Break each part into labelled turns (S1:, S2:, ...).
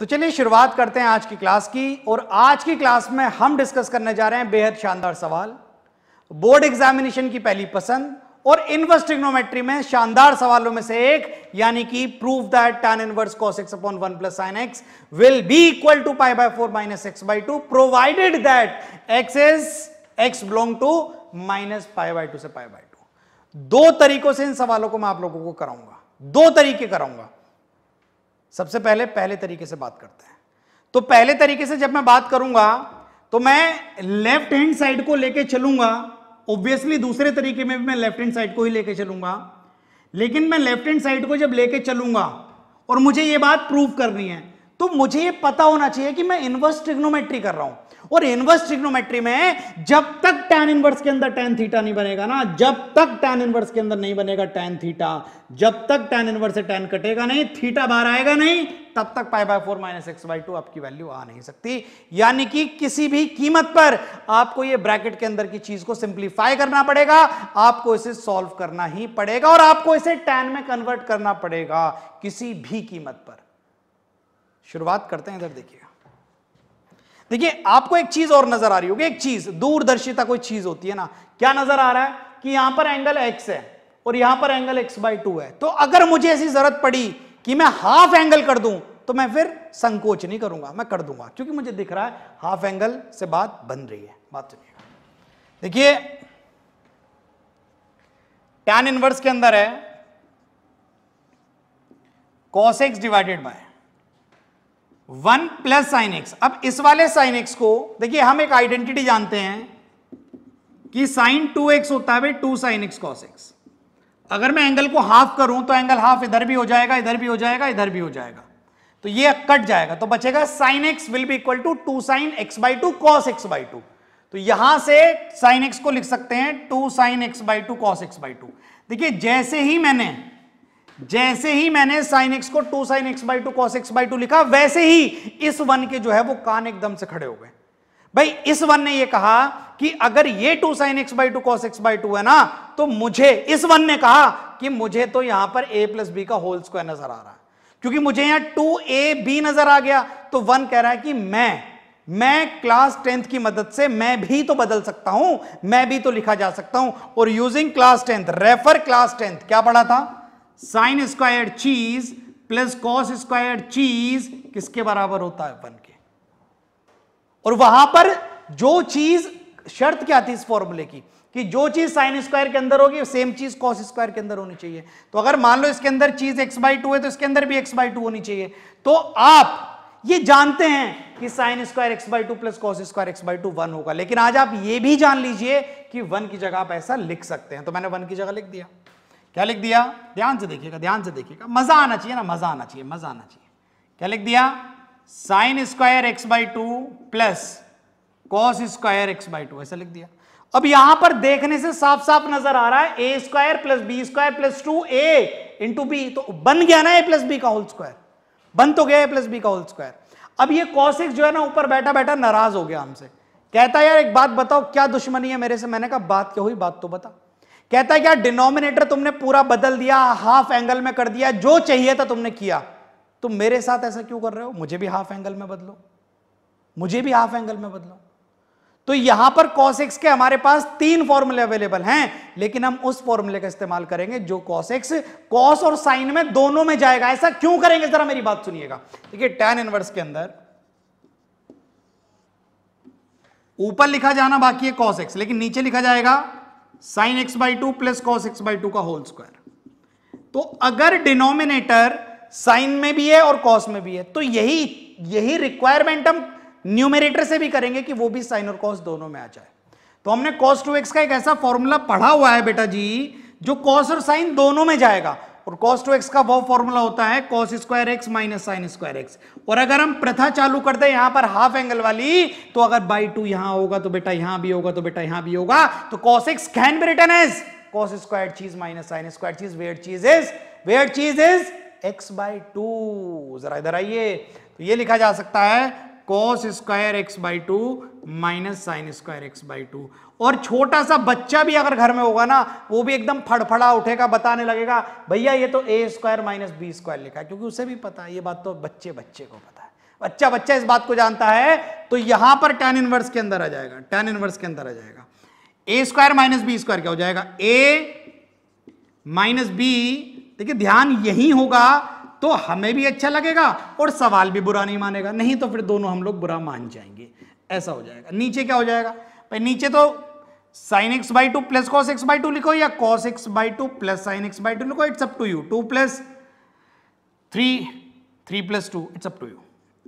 S1: तो चलिए शुरुआत करते हैं आज की क्लास की और आज की क्लास में हम डिस्कस करने जा रहे हैं बेहद शानदार सवाल बोर्ड एग्जामिनेशन की पहली पसंद और इनवर्स ट्रिग्नोमेट्री में शानदार सवालों में से एक यानी कि proof that tan inverse cos x upon one plus sine x will be equal to pi by four minus x by two provided that x is x belong to minus pi by two से pi by two दो तरीकों से इन सवालों को मैं आप लोगों को कराऊंगा दो तरीके कराऊंगा सबसे पहले पहले तरीके से बात करते हैं तो पहले तरीके से जब मैं बात करूंगा तो मैं लेफ्ट हैंड साइड को लेके चलूंगा ऑब्वियसली दूसरे तरीके में भी मैं लेफ्ट हैंड साइड को ही लेके चलूंगा लेकिन मैं लेफ्ट हैंड साइड को जब लेके चलूंगा और मुझे ये बात प्रूव करनी है तो मुझे ये पता होना चाहिए कि मैं इन्वर्स ट्रिग्नोमेट्री कर रहा हूं और इनवर्स ट्रिग्नोमेट्री में जब तक टेन इनवर्स के अंदर टेन थीटा नहीं बनेगा ना जब तक टेन इनवर्स के अंदर नहीं बनेगा टेन थीटा जब तक टेन इनवर्स से tan कटेगा नहीं थीटा बाहर आएगा नहीं तब तक pi by four minus x by two आपकी वैल्यू आ नहीं सकती यानी कि किसी भी कीमत पर आपको ये ब्रैकेट के अंदर की चीज को सिंप्लीफाई करना पड़ेगा आपको इसे सॉल्व करना ही पड़ेगा और आपको इसे टैन में कन्वर्ट करना पड़ेगा किसी भी कीमत पर शुरुआत करते हैं इधर देखिएगा देखिए आपको एक चीज और नजर आ रही होगी एक चीज दूरदर्शिता कोई चीज होती है ना क्या नजर आ रहा है कि यहां पर एंगल एक्स है और यहां पर एंगल एक्स बाई टू है तो अगर मुझे ऐसी जरूरत पड़ी कि मैं हाफ एंगल कर दूं तो मैं फिर संकोच नहीं करूंगा मैं कर दूंगा क्योंकि मुझे दिख रहा है हाफ एंगल से बात बन रही है बात सुनिएगा तो देखिए टैन इनवर्स के अंदर है cos x divided by one plus sine x अब इस वाले साइन एक्स को देखिए हम एक आइडेंटिटी जानते हैं कि साइन टू एक्स होता है two sine x cos x अगर मैं एंगल को हाफ करूं तो एंगल हाफ इधर भी हो जाएगा इधर भी हो जाएगा इधर भी हो जाएगा तो ये कट जाएगा तो बचेगा sine x will be equal to two sine x by two cos x by two तो यहां से साइन एक्स को लिख सकते हैं two sine x by two cos x by two देखिए जैसे ही मैंने जैसे ही मैंने साइन एक्स को two sine x by two cos x by two लिखा वैसे ही इस वन के जो है वो कान एकदम से खड़े हो गए भाई इस वन ने ये कहा कि अगर ये two sine x by two cos x by two है ना तो मुझे इस वन ने कहा कि मुझे तो यहां पर ए प्लस बी का होल स्क्वायर नजर आ रहा है क्योंकि मुझे यहां टू ए बी नजर आ गया तो वन कह रहा है कि मैं मैं क्लास टेंथ की मदद से मैं भी तो बदल सकता हूं मैं भी तो लिखा जा सकता हूं और using class tenth refer class tenth क्या पढ़ा था साइन स्क्वायर चीज प्लस कॉस स्क्वायर चीज किसके बराबर होता है वन के और वहां पर जो चीज शर्त क्या थी इस फॉर्मूले की कि जो चीज साइन स्क्वायर के अंदर होगी सेम चीज कॉस स्क्वायर के अंदर होनी चाहिए तो अगर मान लो इसके अंदर चीज एक्स बाई टू है तो इसके अंदर भी एक्स बाई टू होनी चाहिए तो आप ये जानते हैं कि sine square x by two plus cos square x by two one होगा लेकिन आज आप ये भी जान लीजिए कि वन की जगह आप ऐसा लिख सकते हैं तो मैंने वन की जगह लिख दिया क्या लिख दिया ध्यान से देखिएगा ध्यान से देखिएगा मजा आना चाहिए ना मजा आना चाहिए मजा आना चाहिए क्या लिख दिया sine square x by two plus cos square x by two ऐसा लिख दिया अब यहां पर देखने से साफ साफ नजर आ रहा है A square plus B square plus two A into B तो बन गया ना ए प्लस बी का होल स्क्वायर बन तो गया ए प्लस बी का होल स्क्वायर अब ये कॉसिक्स जो है ना ऊपर बैठा बैठा नाराज हो गया हमसे कहता यार एक बात बताओ क्या दुश्मनी है मेरे से मैंने कहा बात क्या हुई बात तो बता कहता है क्या डिनोमिनेटर तुमने पूरा बदल दिया हाफ एंगल में कर दिया जो चाहिए था तुमने किया तुम मेरे साथ ऐसा क्यों कर रहे हो मुझे भी हाफ एंगल में बदलो मुझे भी हाफ एंगल में बदलो तो यहां पर एक्स के हमारे पास तीन फॉर्मूले अवेलेबल हैं लेकिन हम उस फॉर्मूले का इस्तेमाल करेंगे जो एक्स कॉस और साइन में दोनों में जाएगा ऐसा क्यों करेंगे जरा मेरी बात सुनिएगा देखिए टेन इनवर्स के अंदर ऊपर लिखा जाना बाकी है एक्स लेकिन नीचे लिखा जाएगा sine x by two plus cos x by two का होल स्क्वायर तो अगर डिनोमिनेटर साइन में भी है और कॉस में भी है तो यही यही रिक्वायरमेंट हम न्यूमिनेटर से भी करेंगे कि वो भी साइन और कॉस दोनों में आ जाए तो हमने कॉस टू एक्स का एक ऐसा फॉर्मूला पढ़ा हुआ है बेटा जी जो कॉस और साइन दोनों में जाएगा और कॉस टू एक्स का वो फॉर्मूला होता है cos square x minus sine square x और अगर हम प्रथा चालू करते हैं यहां पर हाफ एंगल वाली तो अगर बाई टू यहां होगा तो बेटा यहां भी होगा तो बेटा यहां भी होगा तो cos x can be written as cos square चीज माइनस साइन स्क्वायर चीज वेयर चीज इज वेयर चीज इज एक्स बाई टू जरा इधर आइए तो ये लिखा जा सकता है cos square x by two minus sine square x by two और छोटा सा बच्चा भी अगर घर में होगा ना वो भी एकदम फड़फड़ा उठेगा बताने लगेगा भैया ये तो A square minus B square लिखा है क्योंकि उसे भी पता है ये बात तो बच्चे बच्चे को पता है बच्चा बच्चा इस बात को जानता है तो यहां पर टेन इनवर्स के अंदर आ जाएगा टेन इनवर्स के अंदर आ जाएगा A square minus B square क्या हो जाएगा ए माइनस बी देखिए ध्यान यही होगा तो हमें भी अच्छा लगेगा और सवाल भी बुरा नहीं मानेगा नहीं तो फिर दोनों हम लोग बुरा मान जाएंगे ऐसा हो जाएगा नीचे क्या हो जाएगा भाई नीचे तो sine x by two plus cos x by two लिखो या cos x by two plus sine x by two लिखो it's up to you two plus three three plus two it's up to you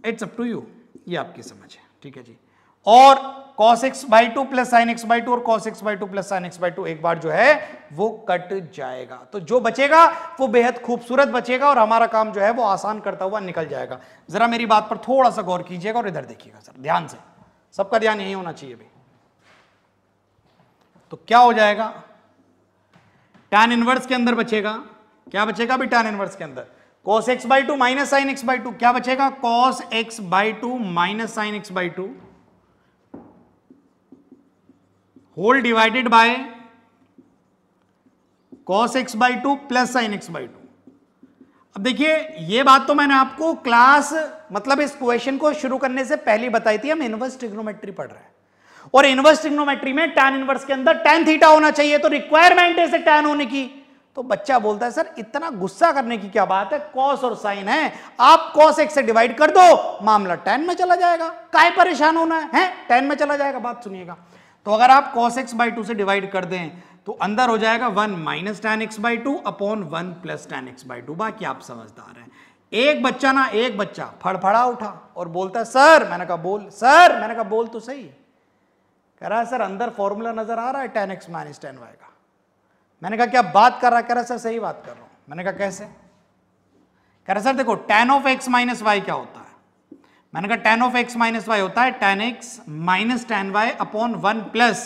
S1: it's up to you ये आपकी समझ है ठीक है जी और cos x by two plus sine x by two और cos x by two plus sine x by to एक बार जो है वो कट जाएगा तो जो बचेगा वो बेहद खूबसूरत बचेगा और हमारा काम जो है वो आसान करता हुआ निकल जाएगा जरा मेरी बात पर थोड़ा सा गौर कीजिएगा और इधर देखिएगा सर ध्यान से सबका ध्यान यही होना चाहिए भाई तो क्या हो जाएगा टैन इनवर्स के अंदर बचेगा क्या बचेगा अभी टैन इनवर्स के अंदर cos x by two minus sine x by two क्या बचेगा cos x by two minus sine x by two whole divided by cos x by two plus sine x by two अब देखिए ये बात तो मैंने आपको क्लास मतलब इस क्वेश्चन को शुरू करने से पहले बताई थी हम इनवर्स ट्रिग्नोमेट्री पढ़ रहे हैं और इनवर्स ट्रिग्नोमेट्री में टेन इनवर्स के अंदर टेन थीटा होना चाहिए तो रिक्वायरमेंट है टेन होने की तो बच्चा बोलता है सर इतना गुस्सा करने की क्या बात है कॉस और साइन है आप कॉस एक से डिवाइड कर दो मामला टेन में चला जाएगा काय परेशान होना है, टेन में चला जाएगा बात सुनिएगा तो अगर आप कॉस एक्स बाई टू से डिवाइड कर दें तो अंदर हो जाएगा one minus tan x by two upon one plus tan x by two बाकी आप समझदार हैं एक बच्चा ना एक बच्चा फड़फड़ा उठा और बोलता है सर मैंने कहा बोल सर मैंने कहा बोल तो सही कह रहा है सर अंदर फॉर्मूला नज़र आ रहा है tan x minus tan y का मैंने कहा क्या बात कर रहा है कह रहा सर सही बात कर रहा हूं मैंने कहा कैसे कह रहा सर देखो tan of x minus y क्या होता है मैंने कहा tan of x minus y होता है tan x minus tan y upon one plus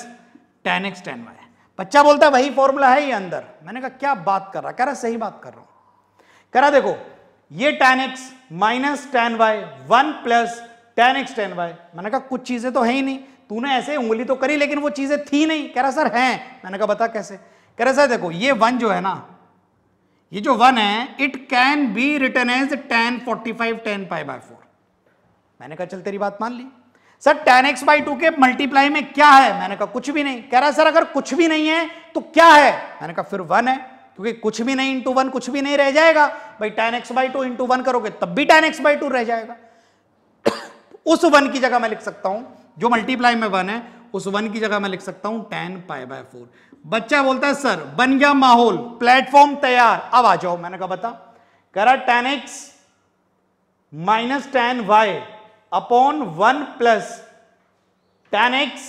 S1: tan x tan y बच्चा बोलता है वही फॉर्मूला है ये अंदर मैंने कहा क्या बात कर रहा कह रहा सही बात कर रहा हूं कह रहा देखो ये tan x minus tan y one plus tan x tan y मैंने कहा कुछ चीज़ें तो है ही नहीं तूने ऐसे उंगली तो करी लेकिन वो चीज़ें थी नहीं कह रहा सर हैं मैंने कहा बता कैसे कह रहा सर देखो ये वन जो है ना ये जो वन है it can be written as tan forty five tan five by four मैंने कहा चल तेरी बात मान ली sir tan x by two के मल्टीप्लाई में क्या है मैंने कहा कुछ भी नहीं कह रहा सर अगर कुछ भी नहीं है तो क्या है मैंने कहा फिर वन है क्योंकि कुछ भी नहीं इंटू वन कुछ भी नहीं रह जाएगा भाई tan x by two into one करोगे तब भी टेन एक्स बाई टू रह जाएगा उस वन की जगह मैं लिख सकता हूं जो मल्टीप्लाई में वन है उस वन की जगह मैं लिख सकता हूं टेन पाई बाय फोर बच्चा बोलता है सर बन गया माहौल प्लेटफॉर्म तैयार अब आ जाओ मैंने कहा बता करा tan x minus tan y upon one plus tan x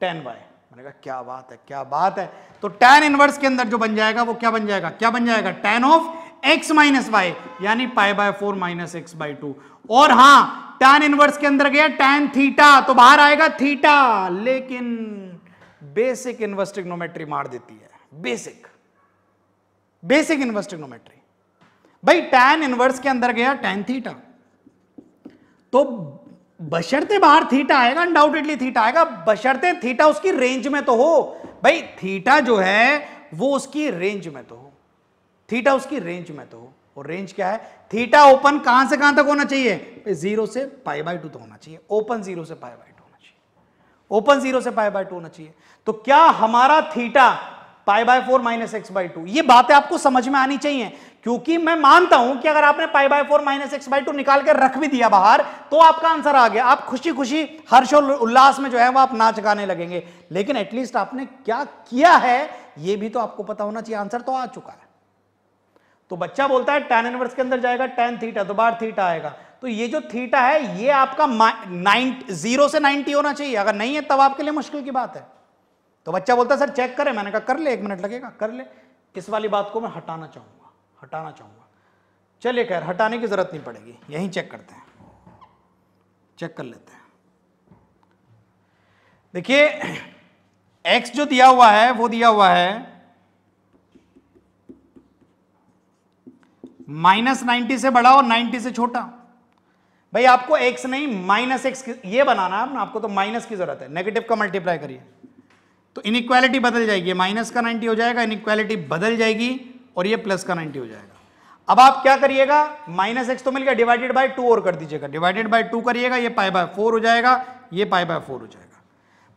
S1: tan y मैंने कहा क्या बात है क्या बात है तो टेन इनवर्स के अंदर जो बन जाएगा वो क्या बन जाएगा क्या बन जाएगा tan of x minus y यानी pi by four minus x by two और हां टैन इनवर्स के अंदर गया टैन थीटा तो बाहर आएगा थीटा लेकिन बेसिक इनवर्स ट्रिग्नोमेट्री मार देती है बेसिक बेसिक इनवर्स ट्रिग्नोमेट्री भाई टैन इनवर्स के अंदर गया टैन थीटा तो बशर्ते बाहर थीटा आएगा अनडाउटेडली थीटा आएगा बशर्ते थीटा उसकी रेंज में तो हो भाई थीटा जो है वो उसकी रेंज में तो हो थीटा उसकी रेंज में तो हो और रेंज क्या है थीटा ओपन कहां से कहां तक होना चाहिए जीरो से पाई बाई टू तक होना चाहिए ओपन जीरो से पाई बाई टू होना चाहिए ओपन जीरो से पाई बाई टू होना चाहिए तो क्या हमारा theta pi by four minus x by two ये बातें आपको समझ में आनी चाहिए क्योंकि मैं मानता हूं कि अगर आपने pi by four minus x by two निकाल के रख भी दिया बाहर तो आपका आंसर आ गया आप खुशी खुशी हर्ष और उल्लास में जो है वो आप नाच गाने लगेंगे लेकिन एटलीस्ट आपने क्या किया है ये भी तो आपको पता होना चाहिए आंसर तो आ चुका है तो बच्चा बोलता है टेन इनवर्स के अंदर जाएगा टेन थीटा तो बार थीटा आएगा तो ये जो थीटा है ये आपका नाइन जीरो से नाइनटी होना चाहिए अगर नहीं है तब आपके लिए मुश्किल की बात है तो बच्चा बोलता है सर चेक करें मैंने कहा कर ले एक मिनट लगेगा कर ले इस वाली बात को मैं हटाना चाहूंगा हटाना चाहूंगा चलिए खैर हटाने की ज़रूरत नहीं पड़ेगी यहीं चेक करते हैं चेक कर लेते हैं देखिए एक्स जो दिया हुआ है वो दिया हुआ है माइनस नाइन्टी से बड़ा और नाइन्टी से छोटा भाई आपको एक्स नहीं माइनस एक्स ये बनाना है आपको तो माइनस की जरूरत है नेगेटिव का मल्टीप्लाई करिए तो इनक्वालिटी बदल जाएगी माइनस का नाइनटी हो जाएगा इनक्वालिटी बदल जाएगी और ये प्लस का नाइनटी हो जाएगा अब आप क्या करिएगा माइनस एक्स तो मिल गया डिवाइडेड बाय टू और कर दीजिएगा डिवाइडेड बाय टू करिएगा ये पाई बाय फोर हो जाएगा ये पाई बाय फोर हो जाएगा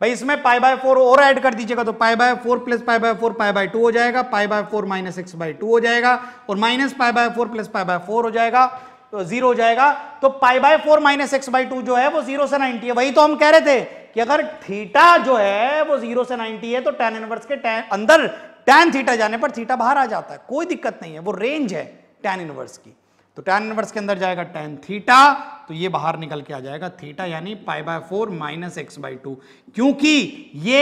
S1: भाई इसमें पाई बाय फोर और ऐड कर दीजिएगा तो pi by four plus pi by four pi by two हो जाएगा pi by four minus x by two हो जाएगा और minus pi by four plus pi by four हो जाएगा तो जीरो हो जाएगा तो pi by four minus x by two जो है वो जीरो से नाइनटी है वही तो हम कह रहे थे कि अगर थीटा जो है वो जीरो से नाइनटी है तो टेन इनवर्स के टेन अंदर टेन थीटा जाने पर थीटा बाहर आ जाता है कोई दिक्कत नहीं है वो रेंज है टेन इनवर्स की तो टेन इनवर्स के अंदर जाएगा टेन थीटा तो ये बाहर निकल के आ जाएगा थीटा यानी pi by four minus x by two क्योंकि ये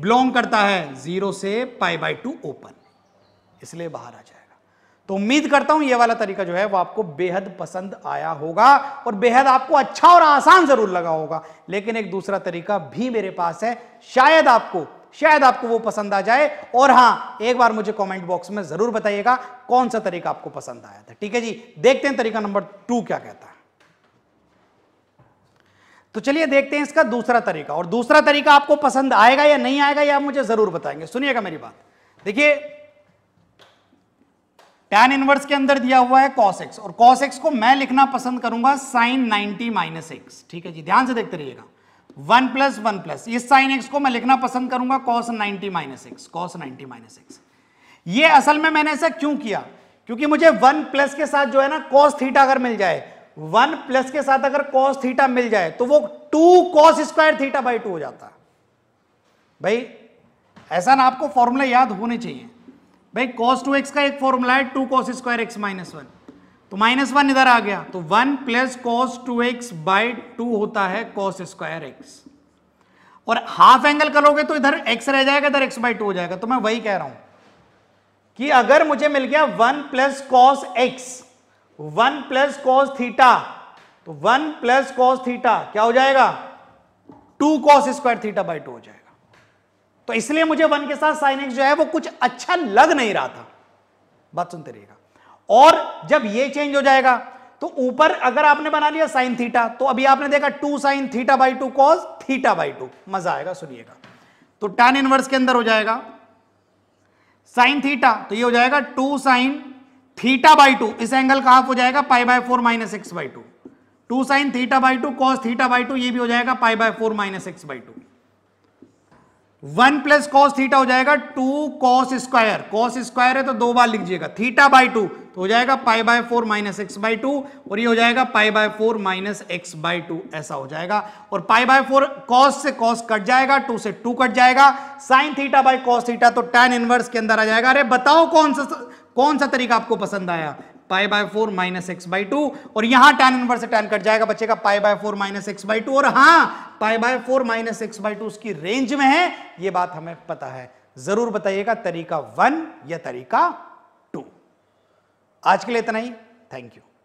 S1: बिलोंग करता है जीरो से पाई बाय टू ओपन इसलिए बाहर आ जाएगा तो उम्मीद करता हूं ये वाला तरीका जो है वो आपको बेहद पसंद आया होगा और बेहद आपको अच्छा और आसान जरूर लगा होगा लेकिन एक दूसरा तरीका भी मेरे पास है शायद आपको शायद आपको वो पसंद आ जाए और हाँ एक बार मुझे कमेंट बॉक्स में जरूर बताइएगा कौन सा तरीका आपको पसंद आया था ठीक है जी देखते हैं तरीका नंबर टू क्या कहता है तो चलिए देखते हैं इसका दूसरा तरीका और दूसरा तरीका आपको पसंद आएगा या नहीं आएगा या आप मुझे जरूर बताएंगे सुनिएगा मेरी बात देखिए टैन इनवर्स के अंदर दिया हुआ है कॉस एक्स और कॉस एक्स को मैं लिखना पसंद करूंगा साइन 90 माइनस एक्स ठीक है जी ध्यान से देखते रहिएगा वन प्लस वन प्लस इस साइन एक्स को मैं लिखना पसंद करूंगा cos 90 minus x cos 90 minus x ये असल में मैंने ऐसा क्यों किया क्योंकि मुझे वन प्लस के साथ जो है ना कॉस थीटा अगर मिल जाए वन प्लस के साथ अगर कॉस थीटा मिल जाए तो वो two cos square theta by two हो जाता भाई ऐसा ना आपको फॉर्मूला याद होने चाहिए भाई कॉस टू एक्स का एक फॉर्मूला है two cos square x minus one तो माइनस वन इधर आ गया तो one plus cos two x by two होता है कॉस स्क्वायर एक्स और हाफ एंगल करोगे तो इधर एक्स रह जाएगा इधर एक्स बाई टू हो जाएगा तो मैं वही कह रहा हूं कि अगर मुझे मिल गया one plus cos x one plus cos theta तो वन प्लस कॉस थीटा क्या हो जाएगा two cos square theta by two हो जाएगा तो इसलिए मुझे वन के साथ साइन एक्स जो है वो कुछ अच्छा लग नहीं रहा था बात सुनते रहिएगा और जब ये चेंज हो जाएगा तो ऊपर अगर आपने बना लिया साइन थीटा तो अभी आपने देखा two sine theta by two cos theta by two मजा आएगा सुनिएगा तो टैन इनवर्स के अंदर हो जाएगा साइन थीटा तो ये हो जाएगा two sine theta by two इस एंगल का हाफ हो जाएगा pi by four minus x by two two sine theta by two cos theta by two ये भी हो जाएगा pi by four minus x by two one plus cos theta हो जाएगा two cos square cos square है तो दो बार लिखिएगा थीटा बाई टू तो हो जाएगा pi by four minus x by two और ये हो जाएगा pi by four minus x by two ऐसा हो जाएगा और पाई बाय फोर कॉस से कॉस कट जाएगा टू से टू कट जाएगा sine theta by cos theta तो टेन इनवर्स के अंदर आ जाएगा अरे बताओ कौन सा कौन सा तरीका आपको पसंद आया pi by four minus x by two और यहां टैन इनवर्स से टैन कट जाएगा बच्चे का pi by four minus x by two और हाँ pi by four minus x by two उसकी रेंज में है यह बात हमें पता है जरूर बताइएगा तरीका वन या तरीका टू आज के लिए इतना ही थैंक यू